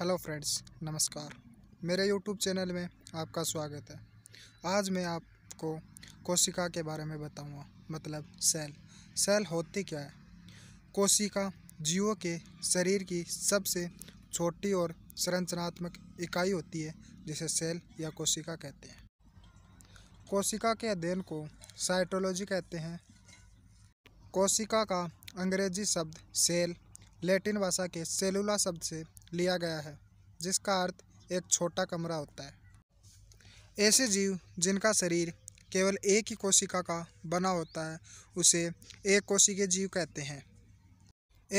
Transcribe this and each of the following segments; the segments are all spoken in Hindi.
हेलो फ्रेंड्स नमस्कार मेरे यूट्यूब चैनल में आपका स्वागत है आज मैं आपको कोशिका के बारे में बताऊंगा मतलब सेल सेल होती क्या है कोशिका जीवों के शरीर की सबसे छोटी और संरचनात्मक इकाई होती है जिसे सेल या कोशिका कहते हैं कोशिका के अध्ययन को साइटोलॉजी कहते हैं कोशिका का अंग्रेजी शब्द सेल लैटिन भाषा के सेलुला शब्द से लिया गया है जिसका अर्थ एक छोटा कमरा होता है ऐसे जीव जिनका शरीर केवल एक ही कोशिका का बना होता है उसे एक कोशिकीय जीव कहते हैं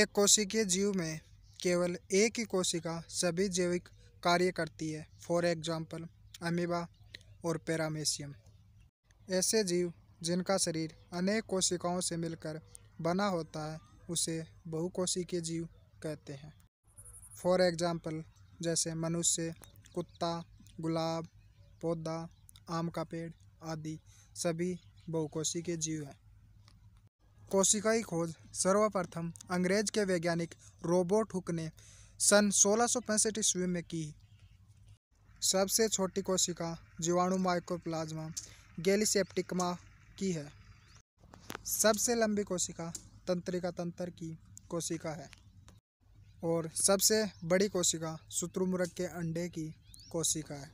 एक कोशिकीय जीव में केवल एक ही कोशिका सभी जैविक कार्य करती है फॉर एग्जाम्पल अमीबा और पैरामेशियम ऐसे जीव जिनका शरीर अनेक कोशिकाओं से मिलकर बना होता है उसे बहुकोशिकीय जीव कहते हैं फॉर एग्ज़ाम्पल जैसे मनुष्य कुत्ता गुलाब पौधा आम का पेड़ आदि सभी बहुकोशी के जीव हैं कोशिकाई खोज सर्वप्रथम अंग्रेज के वैज्ञानिक रोबोट हुक ने सन सोलह सौ पैंसठ ईस्वी में की सबसे छोटी कोशिका जीवाणु माइक्रोप्लाज्मा गैलीसेप्टिकमा की है सबसे लंबी कोशिका तंत्रिका तंत्र की कोशिका है और सबसे बड़ी कोशिका शुत्रुमुर्ग के अंडे की कोशिका है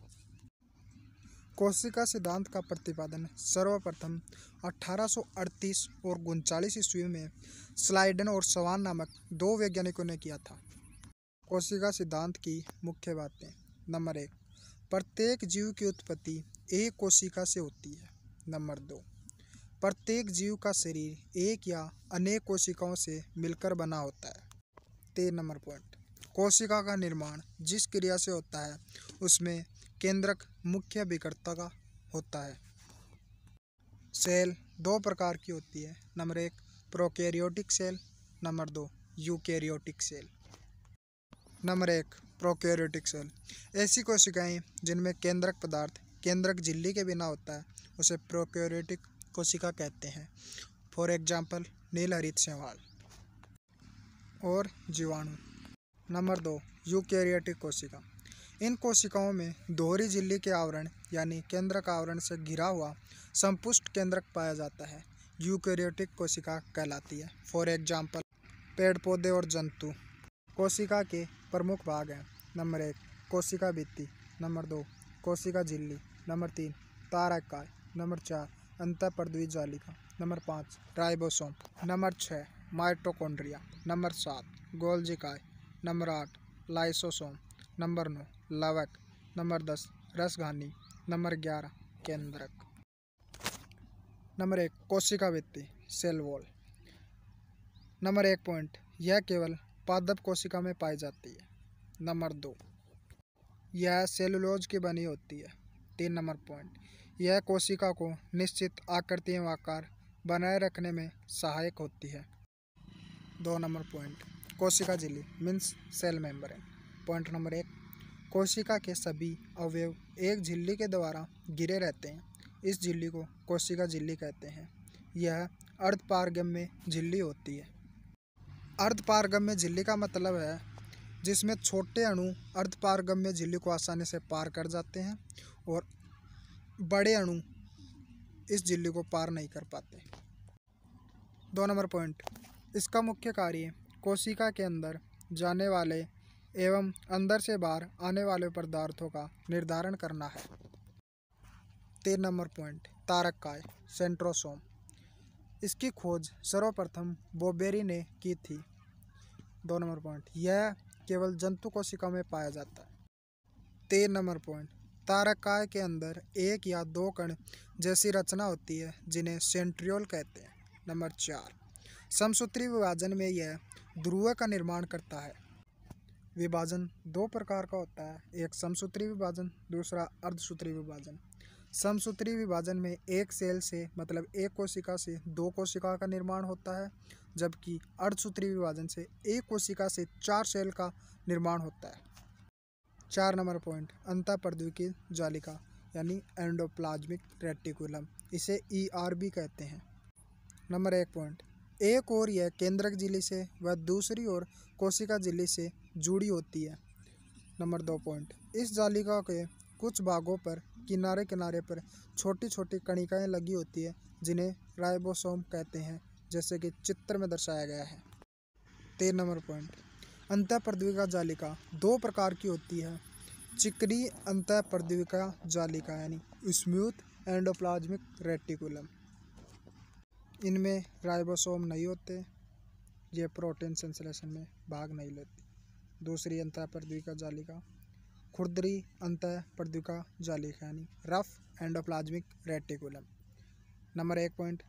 कोशिका सिद्धांत का प्रतिपादन सर्वप्रथम 1838 और उनचालीस ईस्वी में स्लाइडन और सवान नामक दो वैज्ञानिकों ने किया था कोशिका सिद्धांत की मुख्य बातें नंबर एक प्रत्येक जीव की उत्पत्ति एक कोशिका से होती है नंबर दो प्रत्येक जीव का शरीर एक या अनेक कोशिकाओं से मिलकर बना होता है तीन नंबर पॉइंट कोशिका का निर्माण जिस क्रिया से होता है उसमें केंद्रक मुख्य विकर्ता का होता है सेल दो प्रकार की होती है नंबर एक प्रोकैरियोटिक सेल नंबर दो यूकैरियोटिक सेल नंबर एक प्रोकैरियोटिक सेल ऐसी कोशिकाएं जिनमें केंद्रक पदार्थ केंद्रक झिल्ली के बिना होता है उसे प्रोकैरियोटिक कोशिका कहते हैं फॉर एग्जाम्पल नील हरित सेवाल और जीवाणु नंबर दो यूकेरियोटिक कोशिका इन कोशिकाओं में दोहरी झिल्ली के आवरण यानी केंद्रक आवरण से घिरा हुआ संपुष्ट केंद्रक पाया जाता है यूकेरियोटिक कोशिका कहलाती है फॉर एग्जाम्पल पेड़ पौधे और जंतु कोशिका के प्रमुख भाग हैं नंबर एक कोशिका भित्ति नंबर दो कोशिका झिल्ली नंबर तीन ताराकाय नंबर चार अंतः जालिका नंबर पाँच राइबोसोम नंबर छः माइटोकॉन्ड्रिया नंबर सात गोलजिकाय नंबर आठ लाइसोसोम नंबर नौ लवक नंबर दस रसघानी नंबर ग्यारह केंद्रक नंबर एक कोशिका वित्ति सेल वॉल नंबर एक पॉइंट यह केवल पादप कोशिका में पाई जाती है नंबर दो यह सेलुलोज की बनी होती है तीन नंबर पॉइंट यह कोशिका को निश्चित आकृति व आकार बनाए रखने में सहायक होती है दो नंबर पॉइंट कोशिका झिल्ली means cell membrane point number एक कोशिका के सभी अवयव एक झिल्ली के द्वारा गिरे रहते हैं इस झिल्ली को कोशिका झिल्ली कहते हैं यह में झिल्ली होती है अर्धपारगम्य झिल्ली का मतलब है जिसमें छोटे अणु में झिल्ली को आसानी से पार कर जाते हैं और बड़े अणु इस झिल्ली को पार नहीं कर पाते दो नंबर पॉइंट इसका मुख्य कार्य कोशिका के अंदर जाने वाले एवं अंदर से बाहर आने वाले पदार्थों का निर्धारण करना है तीन नंबर पॉइंट तारक काय सेंट्रोसोम इसकी खोज सर्वप्रथम बोबेरी ने की थी दो नंबर पॉइंट यह केवल जंतु कोशिका में पाया जाता है तीन नंबर पॉइंट काय के अंदर एक या दो कण जैसी रचना होती है जिन्हें सेंट्रियोल कहते हैं नंबर चार समसूत्री विभाजन में यह ध्रुव का निर्माण करता है विभाजन दो प्रकार का होता है एक समसूत्री विभाजन दूसरा अर्धसूत्री विभाजन समसूत्री विभाजन में एक सेल से मतलब एक कोशिका से दो कोशिका का निर्माण होता है जबकि अर्धसूत्री विभाजन से एक कोशिका से चार सेल का निर्माण होता है चार नंबर पॉइंट अंतापर्दवी की जालिका यानी एंडोप्लाज्मिक रेटिकुलम इसे ई e आर कहते हैं नंबर एक पॉइंट एक और यह केंद्रक जिले से व दूसरी ओर कोशिका जिले से जुड़ी होती है नंबर दो पॉइंट इस जालिका के कुछ भागों पर किनारे किनारे पर छोटी छोटी कणिकाएं लगी होती है जिन्हें राइबोसोम कहते हैं जैसे कि चित्र में दर्शाया गया है तेरह नंबर पॉइंट अंत प्रद्विका जालिका दो प्रकार की होती है चिकनी अंत प्रद्विका जालिका यानी स्मूथ एंडोप्लाज्मिक रेटिकुलम इनमें राइबोसोम नहीं होते ये प्रोटीन संश्लेषण में भाग नहीं लेती दूसरी अंत प्रद्विका जालिका खुरदरी अंत प्रद्विका जालिका यानी रफ एंडोप्लाज्मिक रेटिकुलम नंबर एक पॉइंट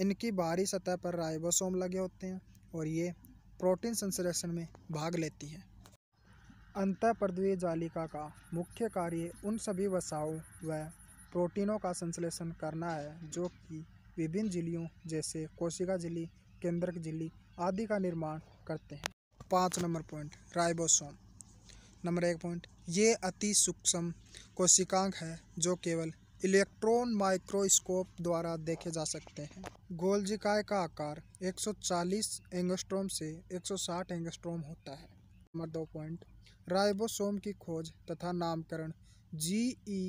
इनकी बाहरी सतह पर राइबोसोम लगे होते हैं और ये प्रोटीन संश्लेषण में भाग लेती हैं अंत प्रद्वी जालिका का मुख्य कार्य उन सभी वसाओं व प्रोटीनों का संश्लेषण करना है जो कि विभिन्न जिलियों जैसे कोशिका जिली केंद्रक जिली आदि का निर्माण करते हैं पाँच नंबर पॉइंट राइबोसोम नंबर एक पॉइंट ये अति सूक्ष्म कोशिकांग है जो केवल इलेक्ट्रॉन माइक्रोस्कोप द्वारा देखे जा सकते हैं गोलजिकाय का आकार 140 एंगस्ट्रोम से 160 एंगस्ट्रोम होता है नंबर दो पॉइंट राइबोसोम की खोज तथा नामकरण जी ई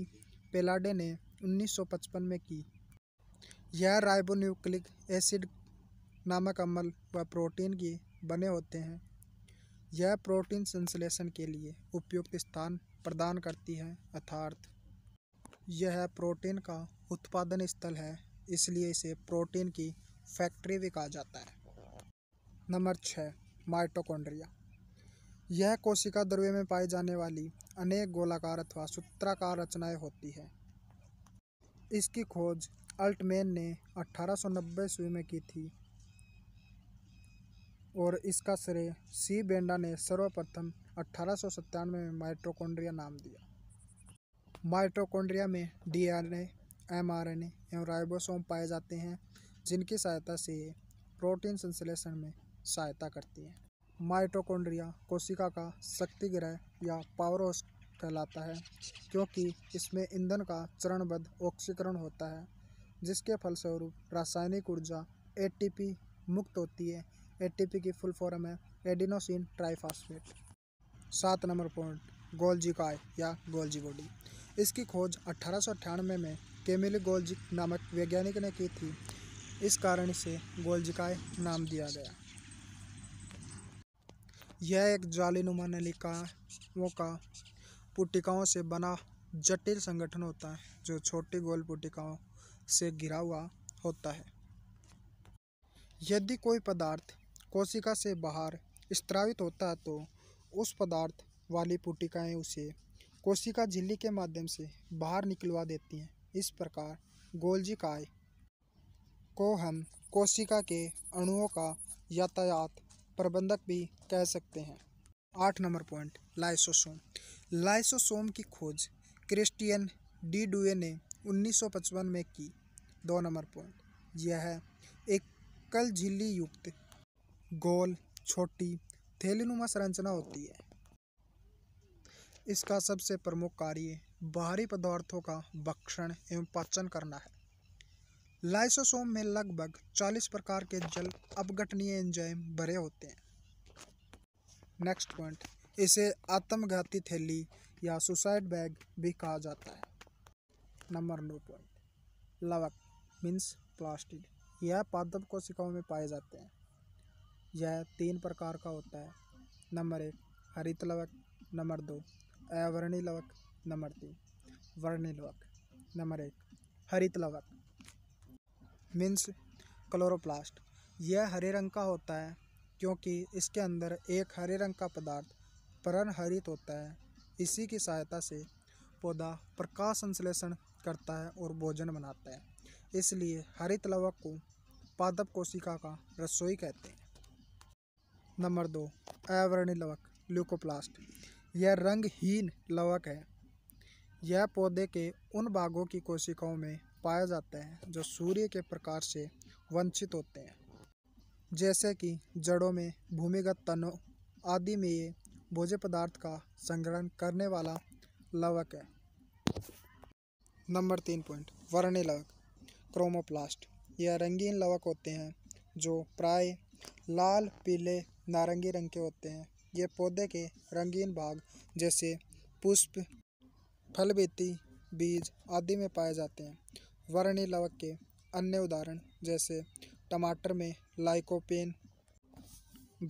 पेलाडे ने 1955 में की यह राइबोन्यूक्लिक एसिड नामक अम्ल व प्रोटीन के बने होते हैं यह प्रोटीन संश्लेषण के लिए उपयुक्त स्थान प्रदान करती है अर्थात यह प्रोटीन का उत्पादन स्थल है इसलिए इसे प्रोटीन की फैक्ट्री भी कहा जाता है नंबर छः माइटोकॉन्ड्रिया यह कोशिका द्रव्य में पाई जाने वाली अनेक गोलाकार अथवा सूत्राकार रचनाएं होती है इसकी खोज अल्टमैन ने 1890 ईस्वी में की थी और इसका श्रेय सी बेंडा ने सर्वप्रथम अठारह में माइट्रोकोंड्रिया नाम दिया माइट्रोकोंड्रिया में आर एमआरएनए एवं राइबोसोम पाए जाते हैं जिनकी सहायता से ये प्रोटीन संश्लेषण में सहायता करती हैं माइट्रोकोंड्रिया कोशिका का शक्ति ग्रह या पावर हाउस कहलाता है क्योंकि इसमें ईंधन का चरणबद्ध ऑक्सीकरण होता है जिसके फलस्वरूप रासायनिक ऊर्जा एटीपी मुक्त होती है एटीपी की फुल फॉर्म है एडिनोसिन ट्राइफास्फेट सात नंबर पॉइंट गोल्जी काय या गोल्जी बॉडी इसकी खोज अठारह में केमिल गोल्जी नामक वैज्ञानिक ने की थी इस कारण इसे गोल्जिकाय नाम दिया गया यह एक जालीनुमा नलिकाओं का पुटिकाओं से बना जटिल संगठन होता है जो छोटी गोल पुटिकाओं से घिरा हुआ होता है यदि कोई पदार्थ कोशिका से बाहर स्त्रावित होता है तो उस पदार्थ वाली पुटिकाएं उसे कोशिका झिल्ली के माध्यम से बाहर निकलवा देती हैं इस प्रकार गोलजिकाय को हम कोशिका के अणुओं का यातायात प्रबंधक भी कह सकते हैं आठ नंबर पॉइंट लाइसोसोम लाइसोसोम की खोज क्रिस्टियन डी डुए ने 1955 में की दो नंबर पॉइंट यह है एक कल झिल्ली युक्त गोल छोटी थैलीनुमा संरचना होती है इसका सबसे प्रमुख कार्य बाहरी पदार्थों का भक्षण एवं पाचन करना है लाइसोसोम में लगभग 40 प्रकार के जल अपघटनीय एंजाइम भरे होते हैं नेक्स्ट पॉइंट इसे आत्मघाती थैली या सुसाइड बैग भी कहा जाता है नंबर नौ पॉइंट लवक मीन्स प्लास्टिड यह पादप कोशिकाओं में पाए जाते हैं यह तीन प्रकार का होता है नंबर एक हरित लवक नंबर दो अवर्णी लवक नंबर तीन वर्णी लवक नंबर एक हरित लवक मीन्स क्लोरोप्लास्ट यह हरे रंग का होता है क्योंकि इसके अंदर एक हरे रंग का पदार्थ परन हरित होता है इसी की सहायता से पौधा प्रकाश संश्लेषण करता है और भोजन बनाता है इसलिए हरित लवक को पादप कोशिका का रसोई कहते हैं नंबर दो अवर्णी लवक ल्यूकोप्लास्ट यह रंगहीन लवक है यह पौधे के उन भागों की कोशिकाओं में पाया जाता है जो सूर्य के प्रकाश से वंचित होते हैं जैसे कि जड़ों में भूमिगत तनों आदि में ये भोज्य पदार्थ का संग्रहण करने वाला लवक है नंबर तीन पॉइंट वर्णी लवक क्रोमोप्लास्ट यह रंगीन लवक होते हैं जो प्राय लाल पीले नारंगी रंग के होते हैं ये पौधे के रंगीन भाग जैसे पुष्प फलबेती बीज आदि में पाए जाते हैं वर्णी लवक के अन्य उदाहरण जैसे टमाटर में लाइकोपेन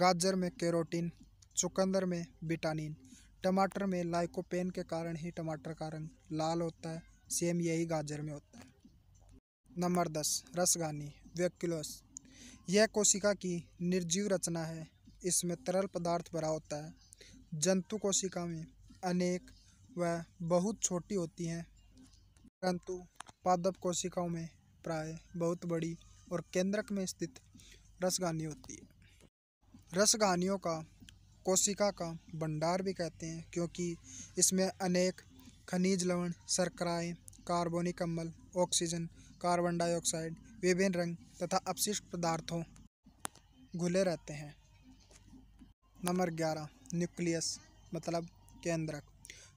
गाजर में कैरोटीन चुकंदर में विटामिन टमाटर में लाइकोपेन के कारण ही टमाटर का रंग लाल होता है सेम यही गाजर में होता है नंबर दस रसगानी व्यक्लोस यह कोशिका की निर्जीव रचना है इसमें तरल पदार्थ भरा होता है जंतु कोशिका में अनेक व बहुत छोटी होती हैं परंतु पादप कोशिकाओं में प्राय बहुत बड़ी और केंद्रक में स्थित रसगानी होती है रसगानियों का कोशिका का भंडार भी कहते हैं क्योंकि इसमें अनेक खनिज लवण शर्कराएँ कार्बोनिक अम्ल ऑक्सीजन कार्बन डाइऑक्साइड विभिन्न रंग तथा अपशिष्ट पदार्थों घुले रहते हैं नंबर ग्यारह न्यूक्लियस मतलब केंद्रक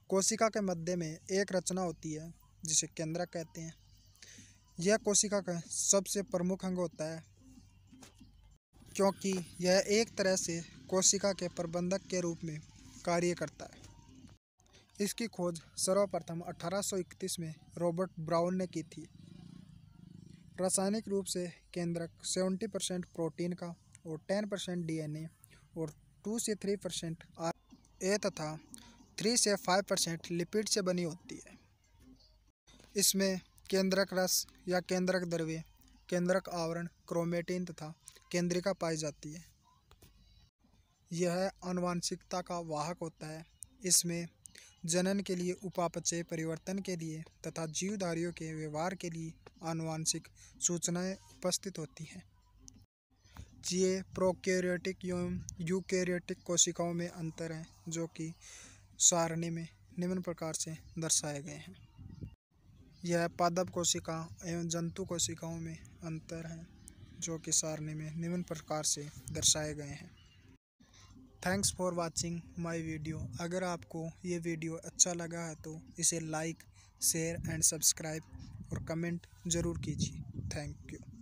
कोशिका के मध्य में एक रचना होती है जिसे केंद्रक कहते हैं यह कोशिका का सबसे प्रमुख अंग होता है क्योंकि यह एक तरह से कोशिका के प्रबंधक के रूप में कार्य करता है इसकी खोज सर्वप्रथम 1831 में रॉबर्ट ब्राउन ने की थी रासायनिक रूप से केंद्रक 70 परसेंट प्रोटीन का और 10 परसेंट डी और 2 से 3 परसेंट आर ए तथा 3 से 5 परसेंट लिपिड से बनी होती है इसमें केंद्रक रस या केंद्रक द्रव्य केंद्रक आवरण क्रोमेटिन तथा केंद्रिका पाई जाती है यह अनुवांशिकता का वाहक होता है इसमें जनन के लिए उपापचय परिवर्तन के लिए तथा जीवधारियों के व्यवहार के लिए आनुवांशिक सूचनाएं उपस्थित होती हैं ये प्रोकैरियोटिक एवं यूकैरियोटिक कोशिकाओं में अंतर हैं जो कि सारणी में निम्न प्रकार से दर्शाए गए हैं यह पादप कोशिका एवं जंतु कोशिकाओं में अंतर है जो कि सारणी में निम्न प्रकार से दर्शाए गए हैं thanks for watching my video अगर आपको ये वीडियो अच्छा लगा है तो इसे लाइक शेयर एंड सब्सक्राइब और कमेंट ज़रूर कीजिए थैंक यू